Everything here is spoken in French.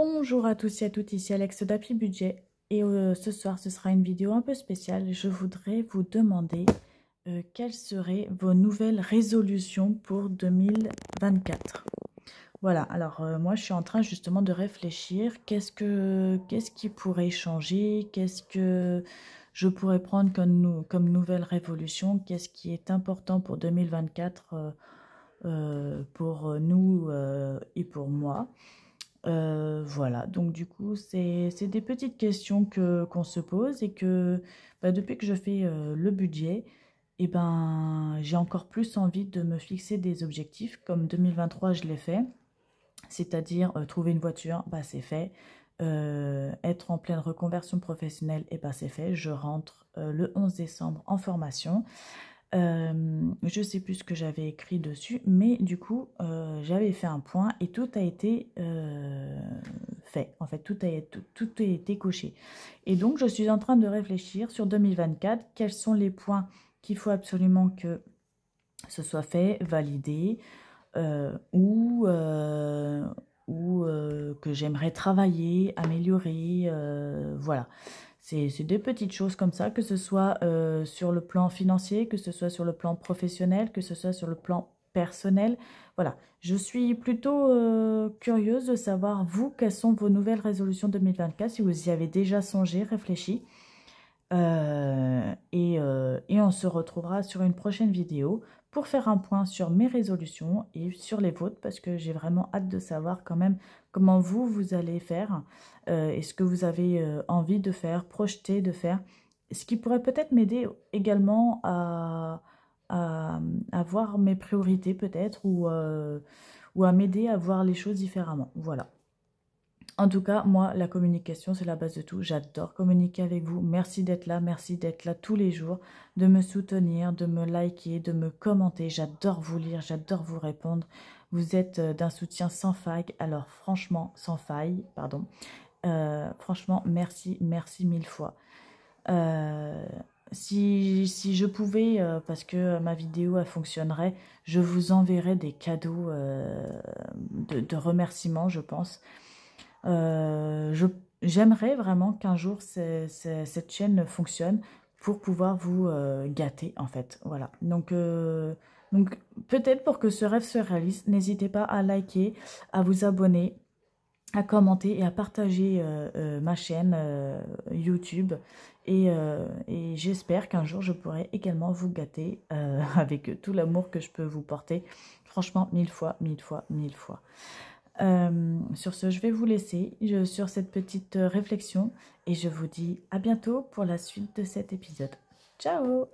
Bonjour à tous et à toutes, ici Alex d'Happy Budget et euh, ce soir ce sera une vidéo un peu spéciale. Je voudrais vous demander euh, quelles seraient vos nouvelles résolutions pour 2024. Voilà, alors euh, moi je suis en train justement de réfléchir qu'est-ce que qu'est-ce qui pourrait changer, qu'est-ce que je pourrais prendre comme, comme nouvelle révolution, qu'est-ce qui est important pour 2024 pour nous et pour moi. Euh, voilà, donc du coup, c'est des petites questions que qu'on se pose et que bah, depuis que je fais euh, le budget, eh ben, j'ai encore plus envie de me fixer des objectifs. Comme 2023, je l'ai fait, c'est-à-dire euh, trouver une voiture, bah, c'est fait. être en pleine reconversion professionnelle, et eh ben, c'est fait. Je rentre le 11 décembre en formation. Je euh, je sais plus ce que j'avais écrit dessus, mais du coup, euh, j'avais fait un point et tout a été euh, fait. En fait, tout a, tout été coché. Et donc, je suis en train de réfléchir sur 2024, quels sont les points qu'il faut absolument que ce soit fait, validé, ou, ou que j'aimerais travailler, améliorer, voilà. C'est des petites choses comme ça, que ce soit euh, sur le plan financier, que ce soit sur le plan professionnel, que ce soit sur le plan personnel. Voilà, je suis plutôt euh, curieuse de savoir, vous, quelles sont vos nouvelles résolutions 2024, si vous y avez déjà songé, réfléchi. Euh, et on se retrouvera sur une prochaine vidéo pour faire un point sur mes résolutions et sur les vôtres, parce que j'ai vraiment hâte de savoir quand même comment vous, vous allez faire euh, et ce que vous avez euh, envie de faire, projeter de faire. Ce qui pourrait peut-être m'aider également à, voir mes priorités peut-être ou, euh, ou à m'aider à voir les choses différemment. Voilà. En tout cas, moi, la communication, c'est la base de tout. J'adore communiquer avec vous. Merci d'être là, merci d'être là tous les jours, de me soutenir, de me liker, de me commenter. J'adore vous lire, j'adore vous répondre. Vous êtes euh, d'un soutien sans faille. Alors franchement, sans faille, pardon. Euh, franchement, merci, merci mille fois. Euh, si, si, je pouvais, parce que ma vidéo elle fonctionnerait, je vous enverrais des cadeaux de, remerciements, je pense. Euh, je J'aimerais vraiment qu'un jour cette chaîne fonctionne pour pouvoir vous euh, gâter en fait. Voilà. Donc, euh, donc peut-être pour que ce rêve se réalise, n'hésitez pas à liker, à vous abonner, à commenter et à partager ma chaîne YouTube. Et, et j'espère qu'un jour je pourrai également vous gâter avec tout l'amour que je peux vous porter. Franchement, mille fois, mille fois, mille fois. Euh, sur ce, je vais vous laisser sur cette petite euh, réflexion et je vous dis à bientôt pour la suite de cet épisode. Ciao